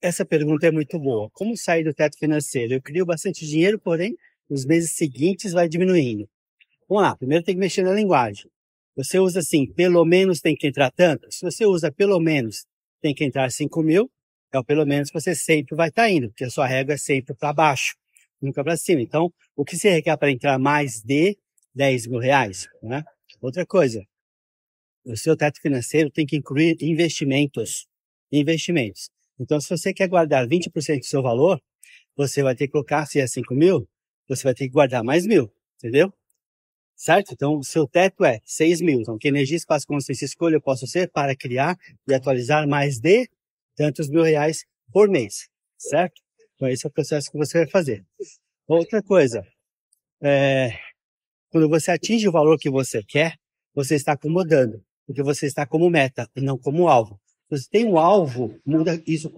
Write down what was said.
Essa pergunta é muito boa. Como sair do teto financeiro? Eu crio bastante dinheiro, porém, nos meses seguintes vai diminuindo. Vamos lá, primeiro tem que mexer na linguagem. Você usa assim, pelo menos tem que entrar tanto. Se você usa pelo menos tem que entrar 5 mil, é o pelo menos que você sempre vai estar tá indo, porque a sua regra é sempre para baixo, nunca para cima. Então, o que você requer para entrar mais de 10 mil reais? Né? Outra coisa, o seu teto financeiro tem que incluir investimentos. Investimentos. Então, se você quer guardar 20% do seu valor, você vai ter que colocar, se é 5 mil, você vai ter que guardar mais mil, entendeu? Certo? Então, o seu teto é 6 mil. Então, que energia, espaço, consciência e escolha eu posso ser para criar e atualizar mais de tantos mil reais por mês, certo? Então, esse é o processo que você vai fazer. Outra coisa, é, quando você atinge o valor que você quer, você está acomodando, porque você está como meta e não como alvo. Você tem um alvo, muda isso